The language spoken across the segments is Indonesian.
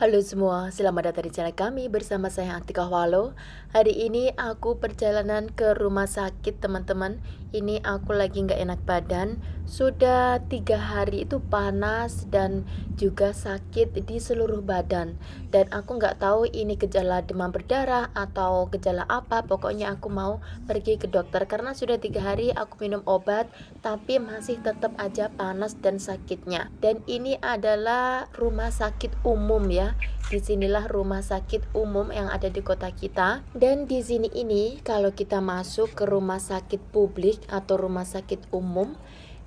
Halo semua, selamat datang di channel kami bersama saya Antika Walo Hari ini aku perjalanan ke rumah sakit teman-teman Ini aku lagi nggak enak badan sudah tiga hari itu panas dan juga sakit di seluruh badan Dan aku nggak tahu ini gejala demam berdarah atau gejala apa Pokoknya aku mau pergi ke dokter Karena sudah tiga hari aku minum obat Tapi masih tetap aja panas dan sakitnya Dan ini adalah rumah sakit umum ya Disinilah rumah sakit umum yang ada di kota kita Dan di sini ini kalau kita masuk ke rumah sakit publik atau rumah sakit umum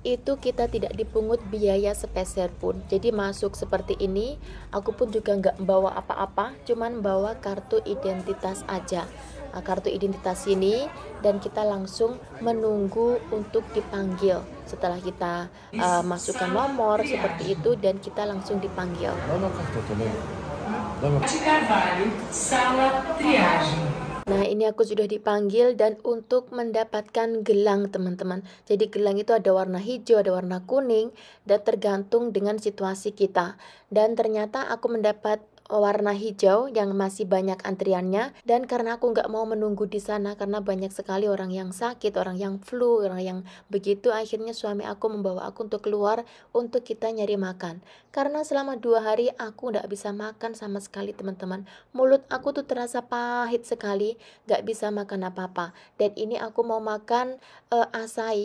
itu kita tidak dipungut biaya sepeser pun. Jadi masuk seperti ini, aku pun juga nggak bawa apa-apa, cuman bawa kartu identitas aja. Ah, kartu identitas ini dan kita langsung menunggu untuk dipanggil. Setelah kita uh, masukkan nomor seperti itu dan kita langsung dipanggil. Nomor kartu Nomor. Nah ini aku sudah dipanggil dan untuk mendapatkan gelang teman-teman Jadi gelang itu ada warna hijau, ada warna kuning Dan tergantung dengan situasi kita Dan ternyata aku mendapat warna hijau yang masih banyak antriannya dan karena aku nggak mau menunggu di sana karena banyak sekali orang yang sakit, orang yang flu, orang yang begitu akhirnya suami aku membawa aku untuk keluar untuk kita nyari makan karena selama dua hari aku nggak bisa makan sama sekali teman-teman mulut aku tuh terasa pahit sekali nggak bisa makan apa-apa dan ini aku mau makan uh, eh, asai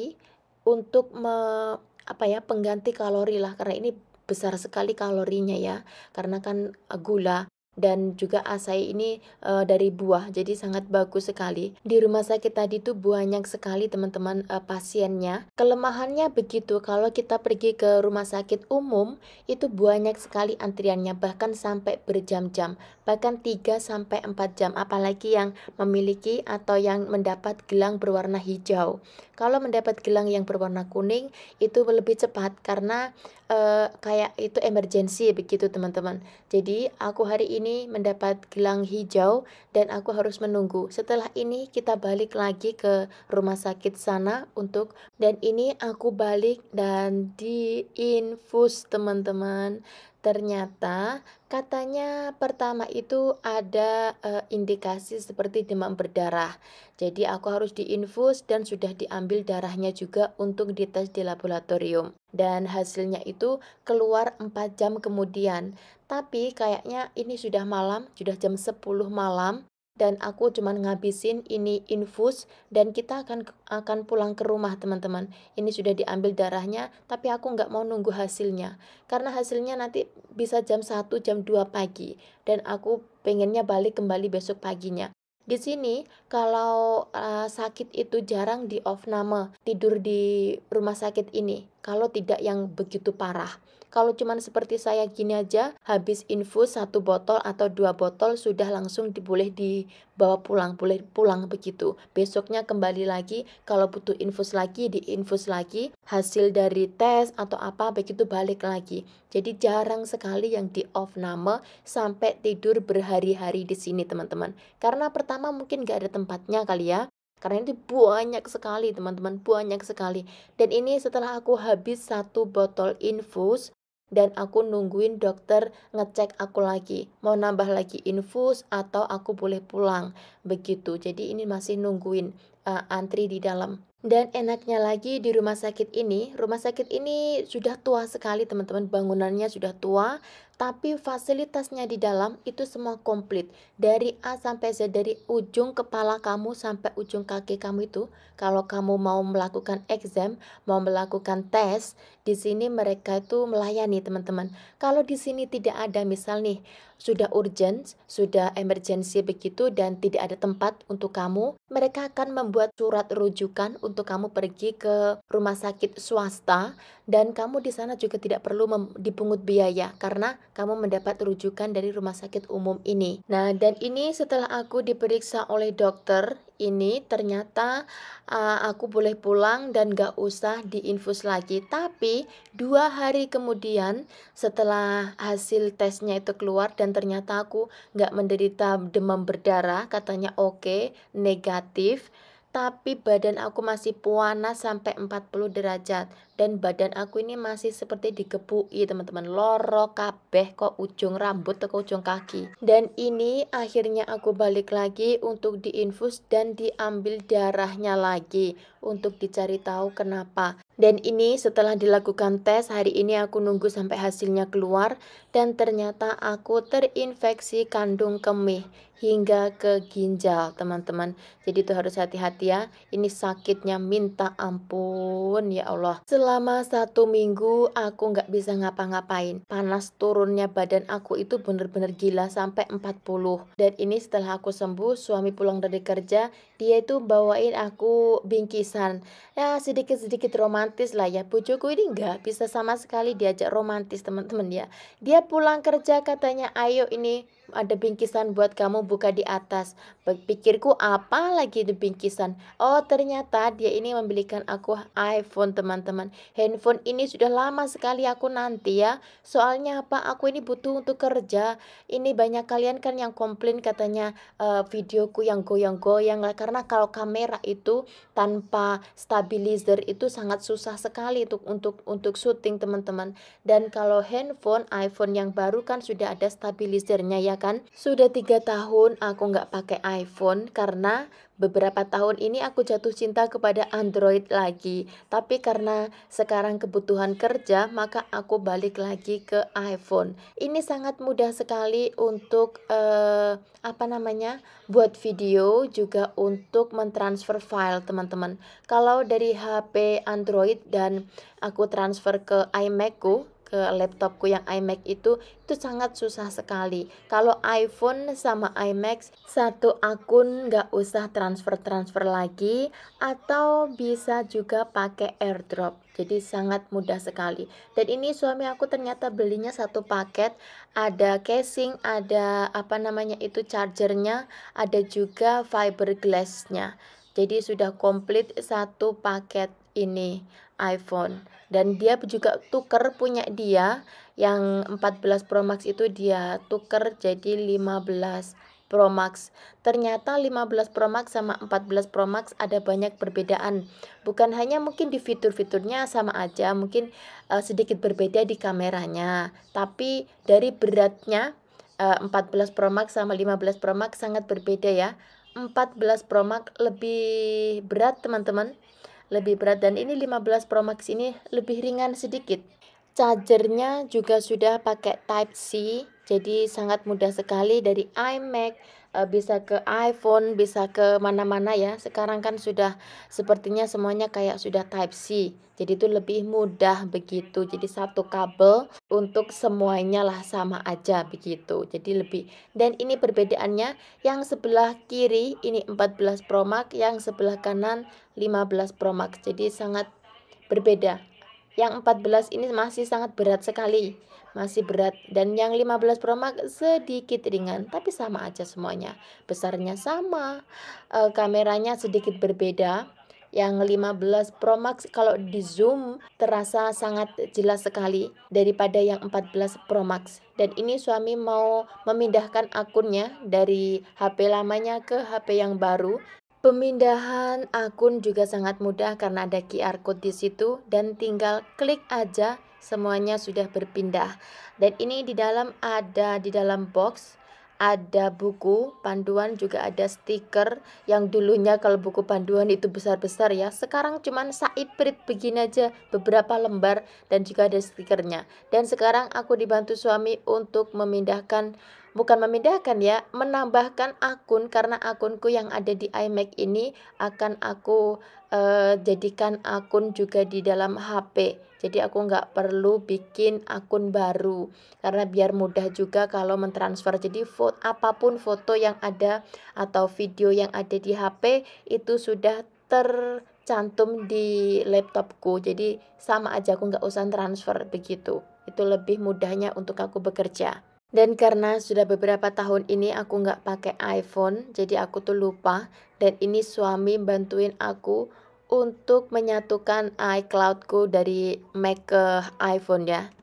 untuk me apa ya pengganti kalori lah karena ini besar sekali kalorinya ya karena kan gula dan juga asai ini e, dari buah jadi sangat bagus sekali di rumah sakit tadi tuh banyak sekali teman-teman e, pasiennya kelemahannya begitu kalau kita pergi ke rumah sakit umum itu banyak sekali antriannya bahkan sampai berjam-jam bahkan 3 sampai 4 jam apalagi yang memiliki atau yang mendapat gelang berwarna hijau kalau mendapat gelang yang berwarna kuning itu lebih cepat karena e, kayak itu emergency begitu teman-teman jadi aku hari ini ini mendapat gelang hijau dan aku harus menunggu. Setelah ini kita balik lagi ke rumah sakit sana untuk dan ini aku balik dan diinfus teman-teman. Ternyata katanya pertama itu ada e, indikasi seperti demam berdarah. Jadi aku harus diinfus dan sudah diambil darahnya juga untuk dites di laboratorium. Dan hasilnya itu keluar 4 jam kemudian. Tapi kayaknya ini sudah malam, sudah jam 10 malam dan aku cuman ngabisin ini infus dan kita akan akan pulang ke rumah teman-teman ini sudah diambil darahnya tapi aku nggak mau nunggu hasilnya karena hasilnya nanti bisa jam 1 jam 2 pagi dan aku pengennya balik kembali besok paginya di sini kalau uh, sakit itu jarang di off nama tidur di rumah sakit ini kalau tidak yang begitu parah. Kalau cuma seperti saya gini aja, habis infus satu botol atau dua botol sudah langsung boleh dibawa pulang, boleh pulang begitu. Besoknya kembali lagi, kalau butuh infus lagi, diinfus lagi. Hasil dari tes atau apa begitu balik lagi. Jadi jarang sekali yang di off nama sampai tidur berhari-hari di sini teman-teman. Karena pertama mungkin gak ada tempatnya kali ya. Karena ini banyak sekali teman-teman, banyak sekali. Dan ini setelah aku habis satu botol infus dan aku nungguin dokter ngecek aku lagi. Mau nambah lagi infus atau aku boleh pulang. Begitu. Jadi ini masih nungguin uh, antri di dalam. Dan enaknya lagi di rumah sakit ini, rumah sakit ini sudah tua sekali teman-teman, bangunannya sudah tua, tapi fasilitasnya di dalam itu semua komplit. Dari A sampai Z, dari ujung kepala kamu sampai ujung kaki kamu itu, kalau kamu mau melakukan exam, mau melakukan tes, di sini mereka itu melayani teman-teman. Kalau di sini tidak ada misal nih, sudah urgent, sudah emergency begitu dan tidak ada tempat untuk kamu, mereka akan membuat surat rujukan untuk kamu pergi ke rumah sakit swasta dan kamu di sana juga tidak perlu dipungut biaya karena kamu mendapat rujukan dari rumah sakit umum ini. Nah, dan ini setelah aku diperiksa oleh dokter ini ternyata uh, aku boleh pulang dan gak usah diinfus lagi. Tapi dua hari kemudian setelah hasil tesnya itu keluar dan ternyata aku gak menderita demam berdarah, katanya oke, okay, negatif tapi badan aku masih panas sampai 40 derajat dan badan aku ini masih seperti dikebui teman-teman loro kabeh kok ujung rambut ke ujung kaki dan ini akhirnya aku balik lagi untuk diinfus dan diambil darahnya lagi untuk dicari tahu kenapa dan ini setelah dilakukan tes hari ini aku nunggu sampai hasilnya keluar dan ternyata aku terinfeksi kandung kemih hingga ke ginjal, teman-teman. Jadi itu harus hati-hati ya. Ini sakitnya minta ampun ya Allah. Selama satu minggu aku nggak bisa ngapa-ngapain. Panas turunnya badan aku itu bener-bener gila sampai 40. Dan ini setelah aku sembuh, suami pulang dari kerja, dia itu bawain aku bingkisan. Ya sedikit-sedikit romantis lah ya. Bujuku ini nggak bisa sama sekali diajak romantis teman-teman ya. Dia pulang kerja katanya, ayo ini ada bingkisan buat kamu buka di atas. Pikirku apa lagi itu bingkisan. Oh ternyata dia ini membelikan aku iPhone teman-teman. Handphone ini sudah lama sekali aku nanti ya. Soalnya apa aku ini butuh untuk kerja. Ini banyak kalian kan yang komplain katanya uh, videoku yang goyang-goyang. Karena kalau kamera itu tanpa stabilizer itu sangat susah sekali untuk untuk untuk syuting teman-teman. Dan kalau handphone iPhone yang baru kan sudah ada stabilizernya ya kan. Sudah tiga tahun tahun aku nggak pakai iPhone karena beberapa tahun ini aku jatuh cinta kepada Android lagi. Tapi karena sekarang kebutuhan kerja, maka aku balik lagi ke iPhone. Ini sangat mudah sekali untuk eh, apa namanya? buat video juga untuk mentransfer file, teman-teman. Kalau dari HP Android dan aku transfer ke iMacku ke laptopku yang iMac itu itu sangat susah sekali. Kalau iPhone sama iMac satu akun nggak usah transfer-transfer lagi atau bisa juga pakai AirDrop. Jadi sangat mudah sekali. Dan ini suami aku ternyata belinya satu paket, ada casing, ada apa namanya itu chargernya, ada juga fiberglassnya. Jadi sudah komplit satu paket ini iPhone dan dia juga tuker punya dia yang 14 Pro Max itu dia tuker jadi 15 Pro Max. Ternyata 15 Pro Max sama 14 Pro Max ada banyak perbedaan. Bukan hanya mungkin di fitur-fiturnya sama aja, mungkin uh, sedikit berbeda di kameranya, tapi dari beratnya uh, eh, 14 Pro Max sama 15 Pro Max sangat berbeda ya. 14 Pro Max lebih berat teman-teman lebih berat dan ini 15 Pro Max ini lebih ringan sedikit chargernya juga sudah pakai Type C jadi sangat mudah sekali dari iMac eh, bisa ke iPhone, bisa ke mana-mana ya. Sekarang kan sudah sepertinya semuanya kayak sudah type C. Jadi itu lebih mudah begitu. Jadi satu kabel untuk semuanya lah sama aja begitu. Jadi lebih dan ini perbedaannya yang sebelah kiri ini 14 Pro Max, yang sebelah kanan 15 Pro Max. Jadi sangat berbeda yang 14 ini masih sangat berat sekali, masih berat. Dan yang 15 Pro Max sedikit ringan, tapi sama aja semuanya. Besarnya sama, e, kameranya sedikit berbeda. Yang 15 Pro Max kalau di zoom terasa sangat jelas sekali daripada yang 14 Pro Max. Dan ini suami mau memindahkan akunnya dari HP lamanya ke HP yang baru Pemindahan akun juga sangat mudah karena ada QR code di situ dan tinggal klik aja semuanya sudah berpindah. Dan ini di dalam ada di dalam box ada buku panduan juga ada stiker yang dulunya kalau buku panduan itu besar-besar ya sekarang cuman saiprit begini aja beberapa lembar dan juga ada stikernya dan sekarang aku dibantu suami untuk memindahkan bukan memindahkan ya, menambahkan akun karena akunku yang ada di iMac ini akan aku eh, jadikan akun juga di dalam HP. Jadi aku nggak perlu bikin akun baru karena biar mudah juga kalau mentransfer. Jadi foto apapun foto yang ada atau video yang ada di HP itu sudah tercantum di laptopku. Jadi sama aja aku nggak usah transfer begitu. Itu lebih mudahnya untuk aku bekerja. Dan karena sudah beberapa tahun ini aku nggak pakai iPhone, jadi aku tuh lupa. Dan ini suami bantuin aku untuk menyatukan iCloudku dari Mac ke iPhone ya.